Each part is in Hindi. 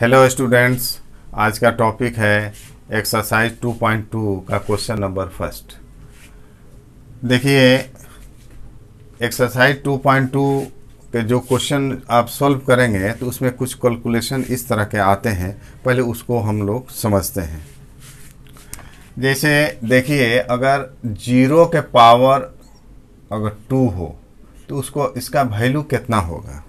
हेलो स्टूडेंट्स आज का टॉपिक है एक्सरसाइज 2.2 का क्वेश्चन नंबर फर्स्ट देखिए एक्सरसाइज 2.2 के जो क्वेश्चन आप सॉल्व करेंगे तो उसमें कुछ कैलकुलेशन इस तरह के आते हैं पहले उसको हम लोग समझते हैं जैसे देखिए अगर जीरो के पावर अगर टू हो तो उसको इसका वैल्यू कितना होगा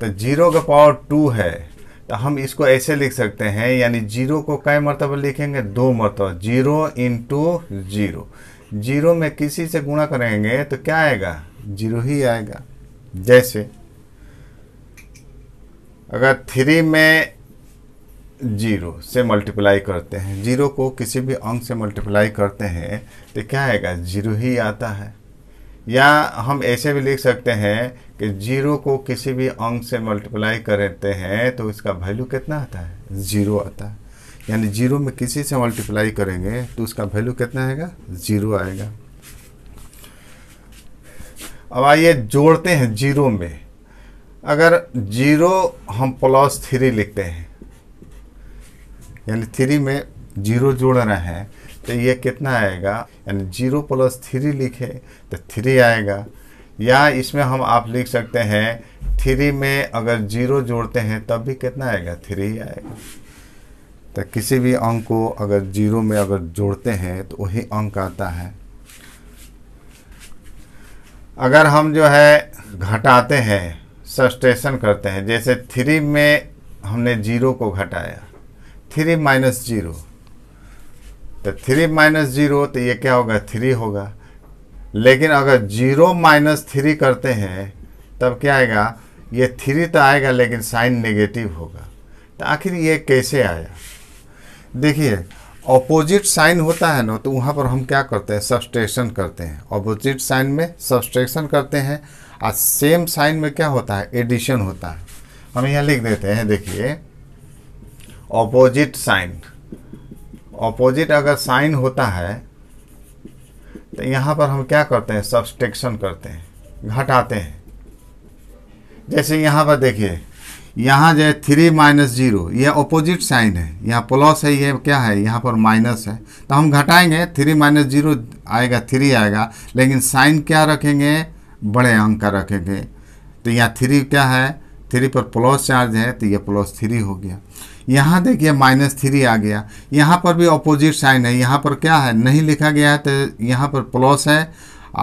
तो जीरो का पावर टू है हम इसको ऐसे लिख सकते हैं यानी जीरो को कई मरतबा लिखेंगे दो मरतबा जीरो इंटू जीरो जीरो में किसी से गुणा करेंगे तो क्या आएगा जीरो ही आएगा जैसे अगर थ्री में जीरो से मल्टीप्लाई करते हैं जीरो को किसी भी अंक से मल्टीप्लाई करते हैं तो क्या आएगा जीरो ही आता है या हम ऐसे भी लिख सकते हैं कि जीरो को किसी भी अंक से मल्टीप्लाई करते हैं तो इसका वैल्यू कितना आता है जीरो आता है यानी जीरो में किसी से मल्टीप्लाई करेंगे तो उसका वैल्यू कितना आएगा जीरो आएगा अब आइए जोड़ते हैं जीरो में अगर जीरो हम प्लस थ्री लिखते हैं यानी थ्री में जीरो जोड़ रहे हैं तो ये कितना आएगा यानी जीरो प्लस थ्री लिखे तो थ्री आएगा या इसमें हम आप लिख सकते हैं थ्री में अगर जीरो जोड़ते हैं तब भी कितना आएगा थ्री ही आएगा तो किसी भी अंक को अगर जीरो में अगर जोड़ते हैं तो वही अंक आता है अगर हम जो है घटाते हैं सस्टेशन करते हैं जैसे थ्री में हमने जीरो को घटाया थ्री माइनस जीरो तो थ्री माइनस जीरो तो ये क्या होगा थ्री होगा लेकिन अगर जीरो माइनस थ्री करते हैं तब क्या आएगा ये थ्री तो आएगा लेकिन साइन नेगेटिव होगा तो आखिर ये कैसे आया देखिए ऑपोजिट साइन होता है ना तो वहाँ पर हम क्या करते हैं सब्सट्रेक्शन करते हैं ऑपोजिट साइन में सब्सट्रेक्शन करते हैं और सेम साइन में क्या होता है एडिशन होता है हम यहाँ लिख देते हैं देखिए ऑपोजिट साइन ऑपोजिट अगर साइन होता है तो यहाँ पर हम क्या करते हैं सब्सट्रेक्शन करते हैं घटाते हैं जैसे यहाँ पर देखिए यहाँ जो है थ्री माइनस जीरो यह अपोजिट साइन है यहाँ प्लस है ये क्या है यहाँ पर माइनस है तो हम घटाएंगे थ्री माइनस जीरो आएगा थ्री आएगा लेकिन साइन क्या रखेंगे बड़े अंक का रखेंगे तो यहाँ थ्री क्या है थ्री पर प्लस चार्ज है तो ये प्लस थ्री हो गया यहाँ देखिए माइनस थ्री आ गया यहाँ पर भी अपोजिट साइन है यहाँ पर क्या है नहीं लिखा गया है तो यहाँ पर प्लस है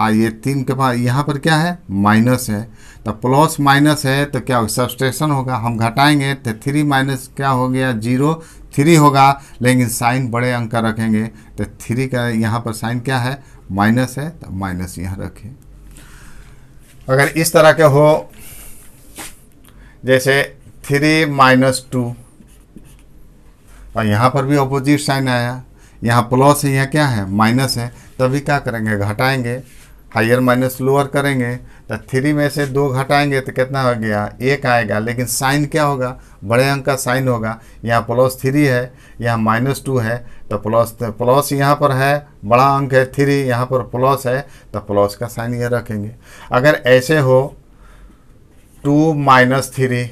और ये तीन के पास यहाँ पर क्या है माइनस है तो प्लस माइनस है तो क्या होगा सबस्टेशन होगा हम घटाएंगे तो थ्री माइनस क्या हो गया जीरो थ्री होगा लेकिन साइन बड़े अंक का रखेंगे तो थ्री का यहाँ पर साइन क्या है माइनस है तो माइनस यहाँ रखें अगर इस तरह के हो जैसे थ्री माइनस टू और यहाँ पर भी अपोजिट साइन आया यहाँ प्लस है यहाँ क्या है माइनस है तभी क्या करेंगे घटाएंगे हायर माइनस लोअर करेंगे तो थ्री में से दो घटाएंगे तो कितना हो गया एक आएगा लेकिन साइन क्या होगा बड़े अंक का साइन होगा यहाँ प्लस थ्री है यहाँ माइनस टू है तो प्लस प्लस यहाँ पर है बड़ा अंक है थ्री यहाँ पर प्लस है तो प्लस का साइन ये रखेंगे अगर ऐसे हो टू माइनस थ्री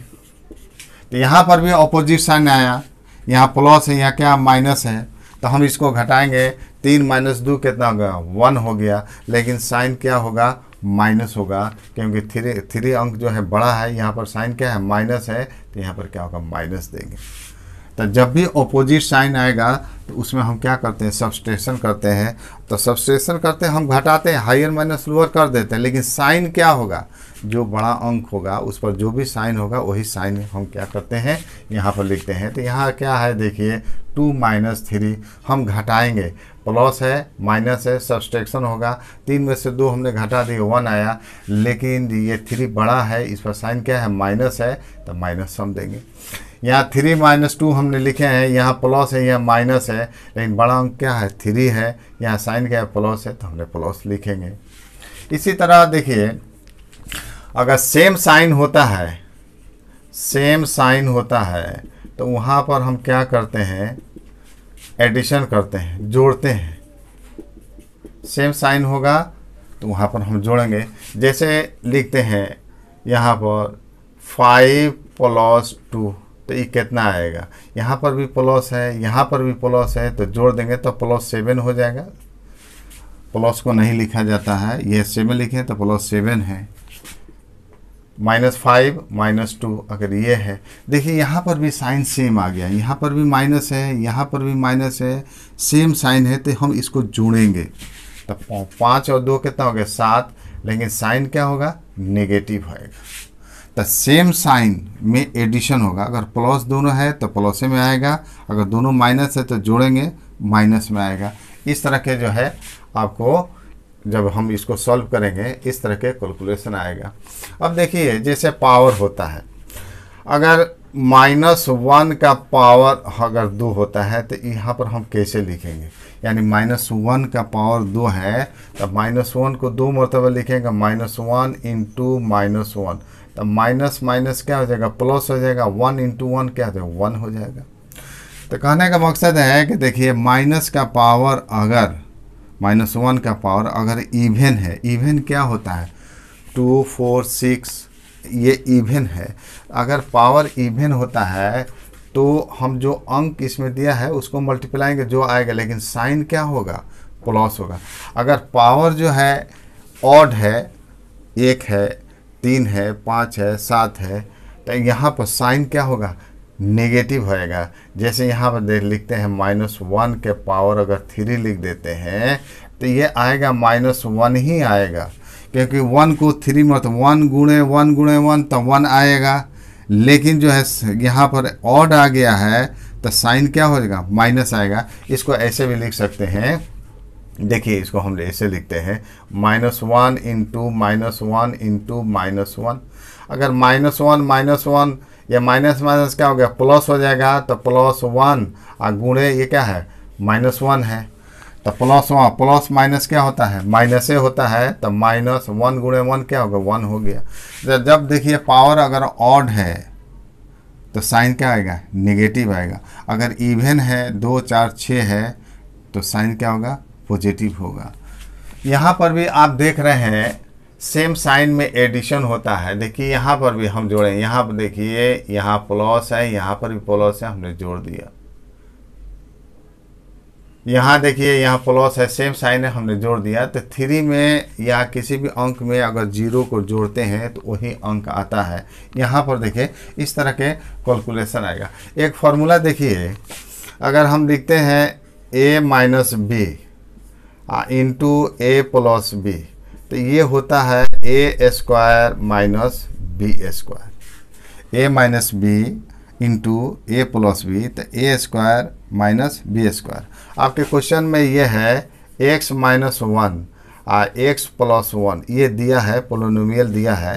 तो यहाँ पर भी अपोजिट साइन आया यहाँ प्लस है यहाँ क्या माइनस है तो हम इसको घटाएंगे तीन माइनस दो कितना हो गया वन हो गया लेकिन साइन क्या होगा माइनस होगा क्योंकि थ्री थ्री अंक जो है बड़ा है यहाँ पर साइन क्या है माइनस है तो यहाँ पर क्या होगा माइनस देंगे तो जब भी ऑपोजिट साइन आएगा तो उसमें हम क्या करते हैं सबस्टेशन करते हैं तो सब्सट्रेशन करते हैं हम घटाते हैं हायर माइनस लोअर कर देते हैं लेकिन साइन क्या होगा जो बड़ा अंक होगा उस पर जो भी साइन होगा वही साइन हम क्या करते हैं यहाँ पर लिखते हैं तो यहाँ क्या है देखिए टू माइनस थ्री हम घटाएंगे प्लस है माइनस है सब्सट्रैक्शन होगा तीन में से दो हमने घटा दिए वन आया लेकिन ये थ्री बड़ा है इस पर साइन क्या है माइनस है तो माइनस हम देंगे यहाँ थ्री माइनस टू हमने लिखे हैं यहाँ प्लस है यहाँ माइनस है लेकिन बड़ा अंक क्या है थ्री है यहाँ साइन क्या है प्लस है तो हमने प्लस लिखेंगे इसी तरह देखिए अगर सेम साइन होता है सेम साइन होता है तो वहाँ पर हम क्या करते हैं एडिशन करते हैं जोड़ते हैं सेम साइन होगा तो वहाँ पर हम जोड़ेंगे जैसे लिखते हैं यहाँ पर फाइव प्लस टू तो ये कितना आएगा यहाँ पर भी प्लस है यहाँ पर भी प्लस है तो जोड़ देंगे तो प्लस सेवन हो जाएगा प्लस को नहीं लिखा जाता है ये सेवन लिखे तो प्लस सेवन है माइनस फाइव माइनस टू अगर ये है देखिए यहाँ पर भी साइन सेम आ गया यहाँ पर भी माइनस है यहाँ पर भी माइनस है सेम साइन है तो हम इसको जोड़ेंगे तो पाँच और दो कितना हो गया सात लेकिन साइन क्या होगा नेगेटिव आएगा द सेम साइन में एडिशन होगा अगर प्लस दोनों है तो प्लस में आएगा अगर दोनों माइनस है तो जोड़ेंगे माइनस में आएगा इस तरह के जो है आपको जब हम इसको सॉल्व करेंगे इस तरह के कैलकुलेशन आएगा अब देखिए जैसे पावर होता है अगर माइनस वन का पावर अगर दो होता है तो यहाँ पर हम कैसे लिखेंगे यानी माइनस वन का पावर दो है तो माइनस वन को दो मरतबा लिखेंगे minus one into minus one तो माइनस माइनस क्या हो जाएगा प्लस हो जाएगा वन इंटू वन क्या हो जाएगा वन हो जाएगा तो कहने का मकसद है कि देखिए माइनस का पावर अगर माइनस वन का पावर अगर इवेन है इवेन क्या होता है टू फोर सिक्स ये इवेन है अगर पावर इवेन होता है तो हम जो अंक इसमें दिया है उसको मल्टीप्लाएंगे जो आएगा लेकिन साइन क्या होगा प्लस होगा अगर पावर जो है ऑड है एक है तीन है पाँच है सात है तो यहाँ पर साइन क्या होगा नेगेटिव होएगा जैसे यहाँ पर देख लिखते हैं माइनस वन के पावर अगर थ्री लिख देते हैं तो ये आएगा माइनस वन ही आएगा क्योंकि वन को थ्री मत वन गुणे वन गुणे वन तो वन आएगा लेकिन जो है यहाँ पर ऑड आ गया है तो साइन क्या हो जाएगा माइनस आएगा इसको ऐसे भी लिख सकते हैं देखिए इसको हम ऐसे लिखते हैं minus one into minus one into minus one अगर माइनस वन माइनस वन या माइनस माइनस क्या हो गया प्लस हो जाएगा तो प्लस वन और गुणे ये क्या है माइनस वन है तो प्लस वन प्लस माइनस क्या होता है माइनस ए होता है तो माइनस वन गुणे वन क्या होगा वन हो गया तो जब देखिए पावर अगर ऑड है तो साइन क्या आएगा नेगेटिव आएगा अगर इवेन है दो चार छः है तो साइन क्या होगा पॉजिटिव होगा यहाँ पर भी आप देख रहे हैं सेम साइन में एडिशन होता है देखिए यहाँ पर भी हम जोड़ें यहाँ पर देखिए यहाँ प्लस है यहाँ पर भी प्लस है हमने जोड़ दिया यहाँ देखिए यहाँ प्लस है सेम साइन है हमने जोड़ दिया तो थ्री में या किसी भी अंक में अगर जीरो को जोड़ते हैं तो वही अंक आता है यहाँ पर देखिए इस तरह के कैलकुलेशन आएगा एक फार्मूला देखिए अगर हम लिखते हैं A minus B into A plus B तो ये होता है A square minus B square A minus B into A plus B तो A square minus B square आपके क्वेश्चन में ये है एक्स माइनस वन आ एक्स प्लस वन ये दिया है पोलोनोमियल दिया है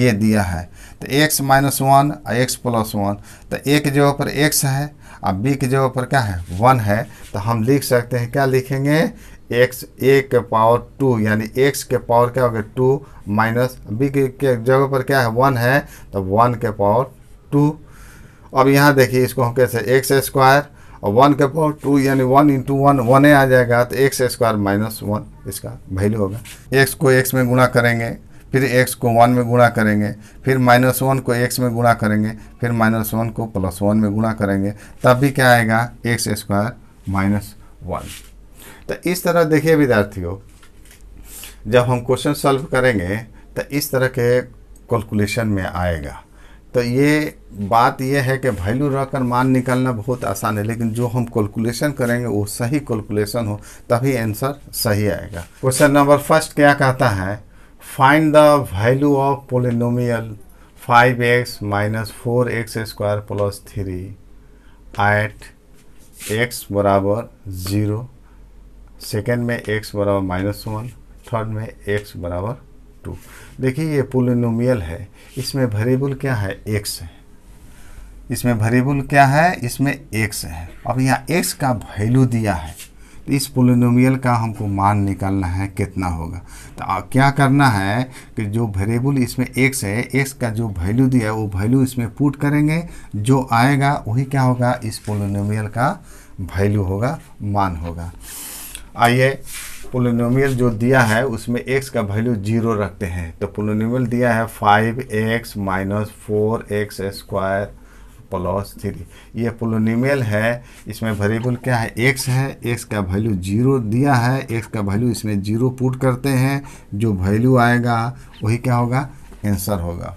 ये दिया है तो x minus one x plus one तो ए के जगह पर एक्स है और बी के जगह पर क्या है वन है तो हम लिख सकते हैं क्या लिखेंगे एक्स ए के पावर टू यानी एक्स के पावर क्या हो गया टू माइनस बी के जगह पर क्या है वन है तो वन के पावर टू अब यहाँ देखिए इसको हम कैसे एक्स स्क्वायर और वन के पावर टू यानी वन इंटू वन वन आ जाएगा तो एक्स स्क्वायर माइनस वन इसका वैल्यू होगा एक्स को एक्स में गुणा करेंगे फिर एक्स को वन में गुणा करेंगे फिर माइनस वन को एक्स में गुणा करेंगे फिर माइनस वन को प्लस वन में गुणा करेंगे तब भी क्या आएगा एक्स स्क्वायर माइनस वन तो इस तरह देखिए विद्यार्थियों जब हम क्वेश्चन सॉल्व करेंगे तो इस तरह के कैलकुलेशन में आएगा तो ये बात ये है कि वैल्यू रख कर मान निकालना बहुत आसान है लेकिन जो हम कैलकुलेशन करेंगे वो सही कैलकुलेशन हो तभी आंसर सही आएगा क्वेश्चन नंबर फर्स्ट क्या कहता है find the value of polynomial five x minus four x square plus three eight x बराबर ज़ीरो सेकेंड में एक्स बराबर माइनस वन थर्ड में एक्स बराबर टू देखिए ये पोलिनोमियल है इसमें वेरिएबल क्या है x है इसमें वेरिएबल क्या है इसमें x है अब यहाँ एक्स का वैल्यू दिया है तो इस पोलिनोमियल का हमको मान निकालना है कितना होगा तो क्या करना है कि जो वेरिएबल इसमें x है x का जो वैल्यू दिया है वो वैल्यू इसमें पुट करेंगे जो आएगा वही क्या होगा इस पोलिनोमियल का वैल्यू होगा मान होगा आइए पोलिनोमियल जो दिया है उसमें x का वैल्यू जीरो रखते हैं तो पोलिनोमियल दिया है five x minus four x square plus three ये पोलिनोमियल है इसमें वेरिएबल क्या है x है x का वैल्यू जीरो दिया है x का वैल्यू इसमें जीरो पुट करते हैं जो वैल्यू आएगा वही क्या होगा आंसर होगा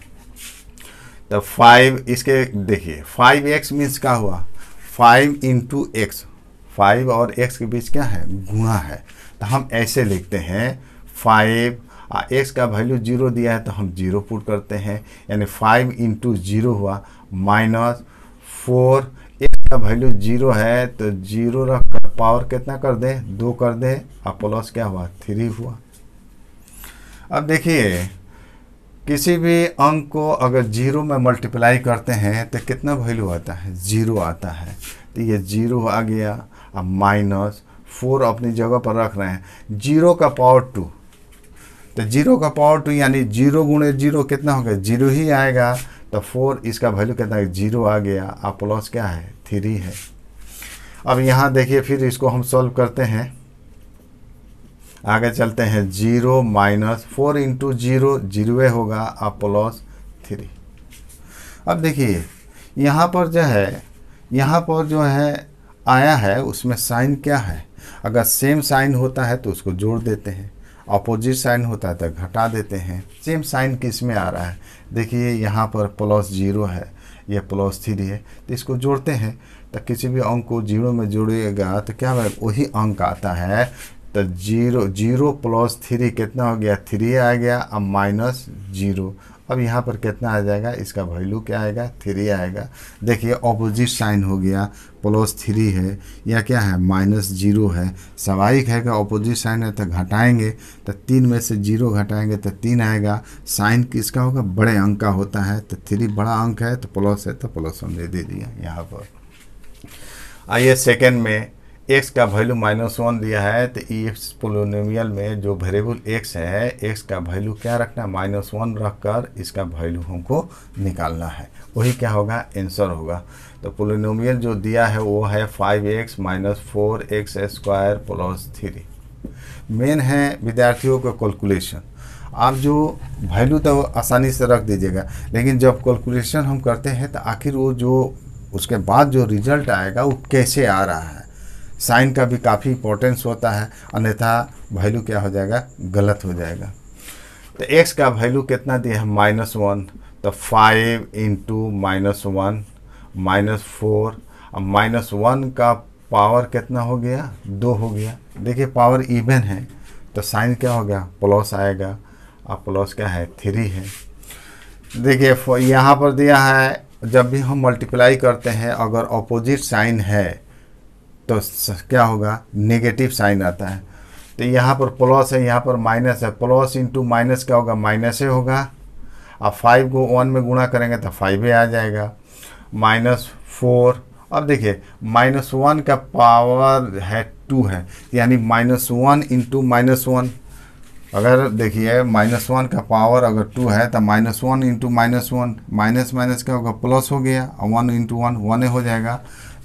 तो फाइव इसके देखिए फाइव एक्स मीन्स क्या हुआ फाइव इंटू एक्स फाइव और एक्स के बीच क्या है गुणा है तो हम ऐसे लिखते हैं फाइव एक्स का वैल्यू जीरो दिया है तो हम जीरो पुट करते हैं यानी फाइव इंटू जीरो हुआ माइनस फोर एक्स का वैल्यू जीरो है तो जीरो रख कर पावर कितना कर दें दो कर दें और प्लस क्या हुआ थ्री हुआ अब देखिए किसी भी अंक को अगर जीरो में मल्टीप्लाई करते हैं तो कितना वैल्यू आता है जीरो आता है तो ये जीरो आ गया अब माइनस फोर अपनी जगह पर रख रहे हैं जीरो का पावर टू तो जीरो का पावर टू यानी जीरो गुणे जीरो कितना हो गया जीरो ही आएगा तो फोर इसका वैल्यू कितना जीरो आ गया और प्लस क्या है थ्री है अब यहाँ देखिए फिर इसको हम सॉल्व करते हैं आगे चलते हैं zero minus four into zero जीरोवे होगा और प्लस थ्री अब देखिए यहाँ पर जो है यहाँ पर जो है आया है उसमें साइन क्या है अगर सेम साइन होता है तो उसको जोड़ देते हैं अपोजिट साइन होता है तो घटा देते हैं सेम साइन किस में आ रहा है देखिए यहाँ पर प्लस जीरो है ये प्लस थ्री है तो इसको जोड़ते हैं तो किसी भी अंक को जीरो में जोड़िएगा तो क्या वही अंक आता है तो जीरो जीरो प्लस थ्री कितना हो गया थ्री आ गया अब माइनस जीरो अब यहाँ पर कितना आ जाएगा इसका वैल्यू क्या आएगा थ्री आएगा देखिए ऑपोजिट साइन हो गया प्लस थ्री है या क्या है माइनस जीरो है स्वाभाविक है कि ऑपोजिट साइन है तो घटाएंगे तो तीन में से जीरो घटाएंगे तो तीन आएगा साइन किसका होगा बड़े अंक का होता है तो थ्री बड़ा अंक है तो प्लस है तो प्लस हमने दे दिया यहाँ पर आइए सेकेंड में एक्स का वैल्यू माइनस वन दिया है तो इस पोलोनोमियल में जो वेरिएबल एक्स है एक्स का वैल्यू क्या रखना माइनस वन रख कर इसका वैल्यू हमको निकालना है वही क्या होगा आंसर होगा तो पोलोनोमियल जो दिया है वो है five x minus four x square plus three मेन है विद्यार्थियों का कैलकुलेशन आप जो वैल्यू तो आसानी से रख दीजिएगा लेकिन जब कैलकुलेशन हम करते हैं तो आखिर वो जो उसके बाद जो रिजल्ट आएगा वो कैसे आ रहा है साइन का भी काफ़ी इंपॉर्टेंस होता है अन्यथा वैल्यू क्या हो जाएगा गलत हो जाएगा तो एक्स का वैल्यू कितना दिया है माइनस वन तो five into minus one minus four अब माइनस वन का पावर कितना हो गया दो हो गया देखिए पावर इवन है तो साइन क्या हो गया प्लस आएगा और प्लस क्या है थ्री है देखिए यहाँ पर दिया है जब भी हम मल्टीप्लाई करते हैं अगर अपोजिट साइन है तो क्या होगा नेगेटिव साइन आता है तो यहाँ पर प्लस है यहाँ पर माइनस है प्लस इंटू माइनस क्या होगा माइनस ही होगा अब फाइव को वन में गुणा करेंगे तो फाइव ही आ जाएगा माइनस फोर अब देखिए माइनस वन का पावर है टू है यानी minus one into minus one अगर देखिए माइनस वन का पावर अगर टू है तो minus one into minus one minus minus क्या होगा प्लस हो गया और वन इंटू वन वन हो जाएगा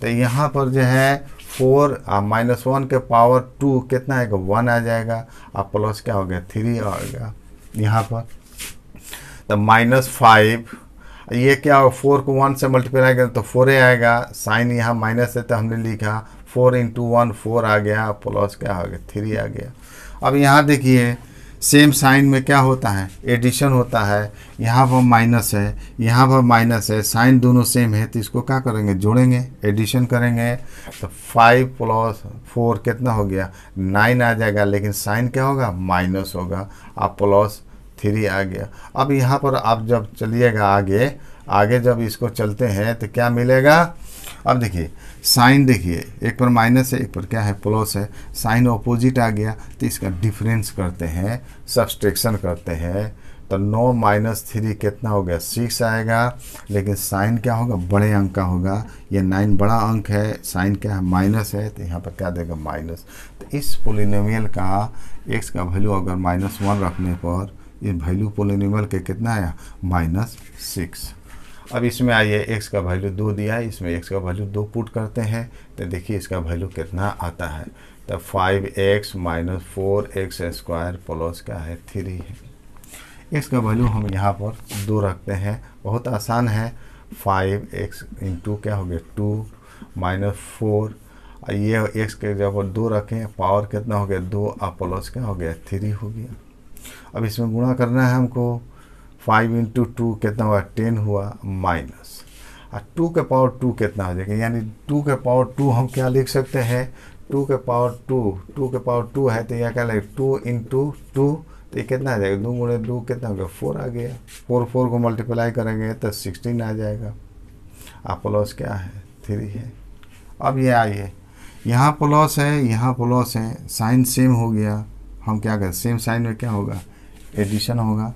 तो यहाँ पर जो है फोर माइनस वन के पावर टू कितना आएगा वन आ जाएगा और प्लस क्या हो गया थ्री आ गया यहाँ पर तो माइनस फाइव ये क्या होगा फोर को वन से मल्टीप्लाई करें तो फोर आएगा साइन यहाँ माइनस है तो हमने लिखा फोर इंटू वन फोर आ गया प्लस क्या हो गया थ्री आ गया अब यहाँ देखिए सेम साइन में क्या होता है एडिशन होता है यहाँ पर माइनस है यहाँ पर माइनस है साइन दोनों सेम है तो इसको क्या करेंगे जोड़ेंगे एडिशन करेंगे तो फाइव प्लस फोर कितना हो गया नाइन आ जाएगा लेकिन साइन क्या होगा माइनस होगा अब प्लस थ्री आ गया अब यहाँ पर आप जब चलिएगा आगे आगे जब इसको चलते हैं तो क्या मिलेगा अब देखिए साइन देखिए एक पर माइनस है एक पर क्या है प्लस है साइन ऑपोजिट आ गया तो इसका डिफरेंस करते हैं सब्सट्रेक्शन करते हैं तो नौ माइनस थ्री कितना हो गया सिक्स आएगा लेकिन साइन क्या होगा बड़े अंक का होगा ये नाइन बड़ा अंक है साइन क्या है माइनस है तो यहाँ पर क्या देगा माइनस तो इस पोलिनोमियल का एक्स का वैल्यू अगर माइनस वन रखने पर ये वैल्यू पोलिनोमियल के कितना आया माइनस सिक्स अब इसमें आइए एक्स का वैल्यू दो दिया इसमें एक्स का वैल्यू दो पुट करते हैं तो देखिए इसका वैल्यू कितना आता है तो five x minus four x square plus क्या है थ्री है एक्स का वैल्यू हम यहाँ पर दो रखते हैं बहुत आसान है फाइव एक्स इंटू क्या हो गया टू माइनस फोर ये एक्स के जब दो रखें पावर कितना हो गया दो और प्लस क्या हो गया थ्री हो गया अब इसमें गुणा करना है हमको फाइव इंटू टू कितना हुआ टेन हुआ माइनस और टू के पावर टू कितना हो जाएगा यानी टू के पावर टू हम क्या लिख सकते हैं टू के पावर टू टू के पावर टू है तो यह क्या लगेगा टू इंटू टू तो ये कितना आ जाएगा दो गुणे दो कितना हो गया फोर आ गया फोर फोर को मल्टीप्लाई करेंगे तो सिक्सटीन आ जाएगा और प्लस क्या है थ्री है अब ये आइए यहाँ प्लस है यहाँ प्लस है साइन सेम हो गया हम क्या करें सेम साइन में क्या होगा एडिशन होगा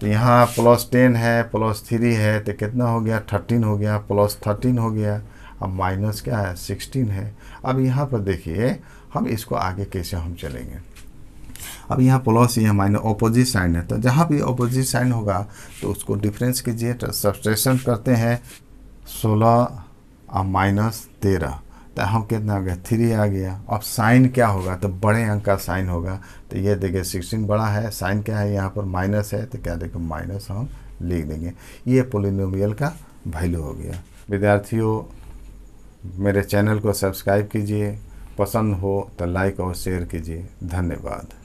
तो यहाँ प्लस टेन है प्लस थ्री है तो कितना हो गया थर्टीन हो गया प्लस थर्टीन हो गया अब माइनस क्या है सिक्सटीन है अब यहाँ पर देखिए हम इसको आगे कैसे हम चलेंगे अब यहाँ प्लस यहाँ माइनस ऑपोजिट साइन है तो जहाँ भी ऑपोजिट साइन होगा तो उसको डिफरेंस कीजिए सब्सट्रेशन तो करते हैं सोलह और माइनस तेरह तो हम कितना हो गया थ्री आ गया अब साइन क्या होगा तो बड़े अंक का साइन होगा तो ये देखिए सिक्सटीन बड़ा है साइन क्या है यहाँ पर माइनस है तो क्या देखो माइनस हम लिख देंगे ये पोलिनोमियल का वैल्यू हो गया विद्यार्थियों मेरे चैनल को सब्सक्राइब कीजिए पसंद हो तो लाइक और शेयर कीजिए धन्यवाद